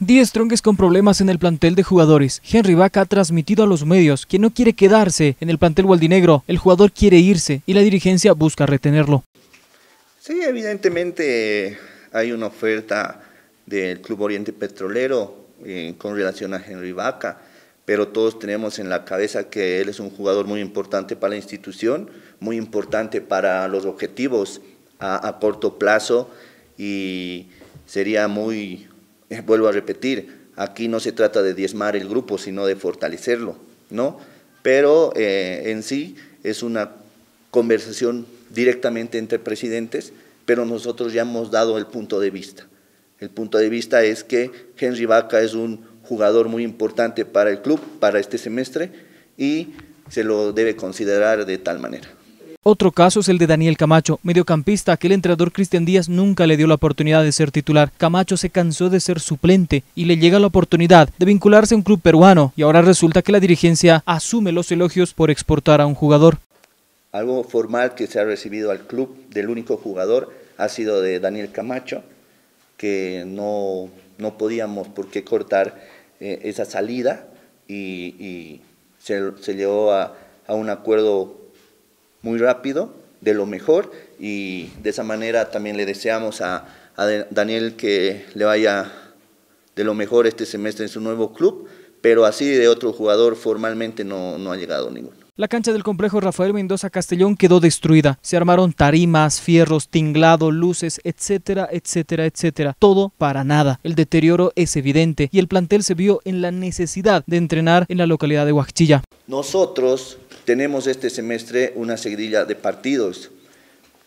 Diez tronques con problemas en el plantel de jugadores. Henry Vaca ha transmitido a los medios que no quiere quedarse en el plantel gualdinegro. El jugador quiere irse y la dirigencia busca retenerlo. Sí, evidentemente eh, hay una oferta del Club Oriente Petrolero eh, con relación a Henry Vaca, pero todos tenemos en la cabeza que él es un jugador muy importante para la institución, muy importante para los objetivos a, a corto plazo y sería muy eh, vuelvo a repetir, aquí no se trata de diezmar el grupo, sino de fortalecerlo, ¿no? Pero eh, en sí es una conversación directamente entre presidentes, pero nosotros ya hemos dado el punto de vista. El punto de vista es que Henry Vaca es un jugador muy importante para el club, para este semestre, y se lo debe considerar de tal manera. Otro caso es el de Daniel Camacho, mediocampista que el entrenador Cristian Díaz nunca le dio la oportunidad de ser titular. Camacho se cansó de ser suplente y le llega la oportunidad de vincularse a un club peruano y ahora resulta que la dirigencia asume los elogios por exportar a un jugador. Algo formal que se ha recibido al club del único jugador ha sido de Daniel Camacho, que no, podíamos por qué cortar eh, esa salida y, se, llevó a, a un acuerdo muy rápido, de lo mejor, y de esa manera también le deseamos a, Daniel que le vaya de lo mejor este semestre en su nuevo club, pero así de otro jugador formalmente no, no ha llegado ninguno. La cancha del complejo Rafael Mendoza Castellón quedó destruida. Se armaron tarimas, fierros, tinglado, luces, etcétera, etcétera, etcétera. Todo para nada. El deterioro es evidente y el plantel se vio en la necesidad de entrenar en la localidad de Huachilla. Nosotros tenemos este semestre una seguidilla de partidos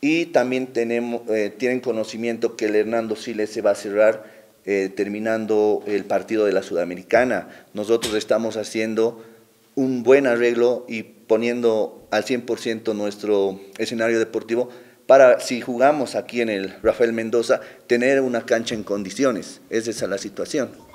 y también tenemos, eh, tienen conocimiento que el Hernando Siles se va a cerrar eh, terminando el partido de la Sudamericana. Nosotros estamos haciendo un buen arreglo y poniendo al 100% nuestro escenario deportivo para si jugamos aquí en el Rafael Mendoza, tener una cancha en condiciones. Esa es la situación.